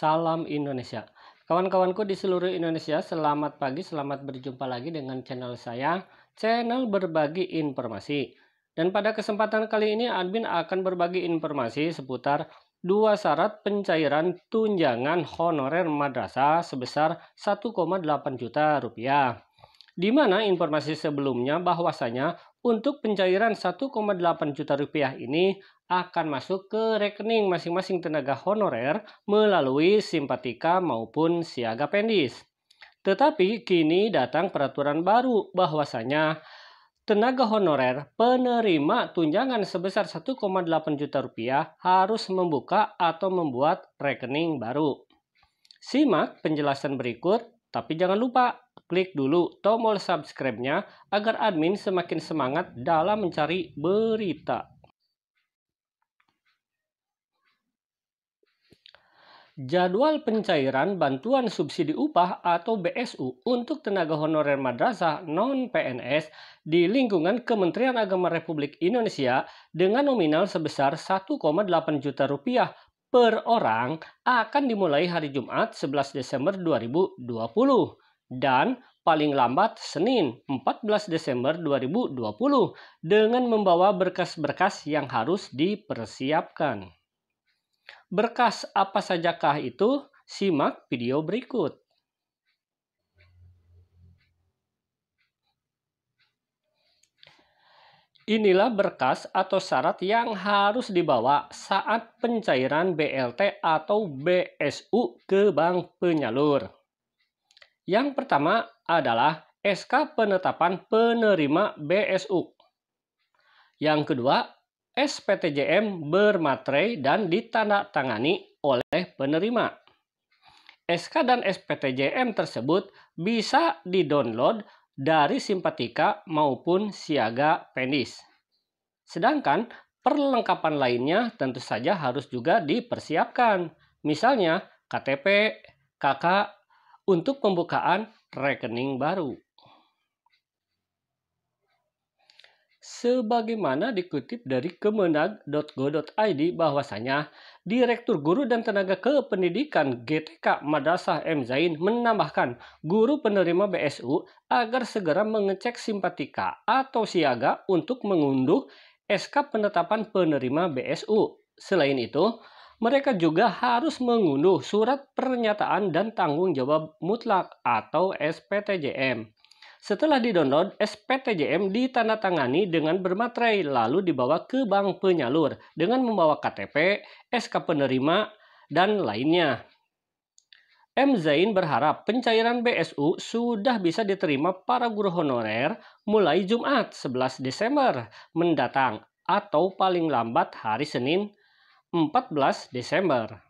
Salam Indonesia. Kawan-kawanku di seluruh Indonesia, selamat pagi, selamat berjumpa lagi dengan channel saya, channel berbagi informasi. Dan pada kesempatan kali ini admin akan berbagi informasi seputar dua syarat pencairan tunjangan honorer madrasah sebesar 1,8 juta rupiah di mana informasi sebelumnya bahwasanya untuk pencairan 1,8 juta rupiah ini akan masuk ke rekening masing-masing tenaga honorer melalui simpatika maupun siaga pendis. Tetapi kini datang peraturan baru bahwasanya tenaga honorer penerima tunjangan sebesar 1,8 juta rupiah harus membuka atau membuat rekening baru. Simak penjelasan berikut, tapi jangan lupa klik dulu tombol subscribe-nya agar admin semakin semangat dalam mencari berita. Jadwal pencairan bantuan subsidi upah atau BSU untuk tenaga honorer madrasah non-PNS di lingkungan Kementerian Agama Republik Indonesia dengan nominal sebesar 1,8 juta rupiah per orang akan dimulai hari Jumat 11 Desember 2020 dan paling lambat Senin 14 Desember 2020 dengan membawa berkas-berkas yang harus dipersiapkan. Berkas apa sajakah itu? Simak video berikut. Inilah berkas atau syarat yang harus dibawa saat pencairan BLT atau BSU ke bank penyalur. Yang pertama adalah SK penetapan penerima BSU. Yang kedua, SPTJM bermaterai dan ditandatangani oleh penerima. SK dan SPTJM tersebut bisa didownload dari simpatika maupun siaga pendis. Sedangkan perlengkapan lainnya tentu saja harus juga dipersiapkan. Misalnya KTP, KK, untuk pembukaan rekening baru. Sebagaimana dikutip dari kemenag.go.id bahwasanya Direktur Guru dan Tenaga Kependidikan GTK Madrasah M. Zain menambahkan guru penerima BSU agar segera mengecek simpatika atau siaga untuk mengunduh SK penetapan penerima BSU. Selain itu, mereka juga harus mengunduh surat pernyataan dan tanggung jawab mutlak atau SPTJM. Setelah didownload, SPTJM ditandatangani dengan bermaterai lalu dibawa ke bank penyalur dengan membawa KTP, SK penerima, dan lainnya. M. Zain berharap pencairan BSU sudah bisa diterima para guru honorer mulai Jumat 11 Desember mendatang atau paling lambat hari Senin 14 Desember.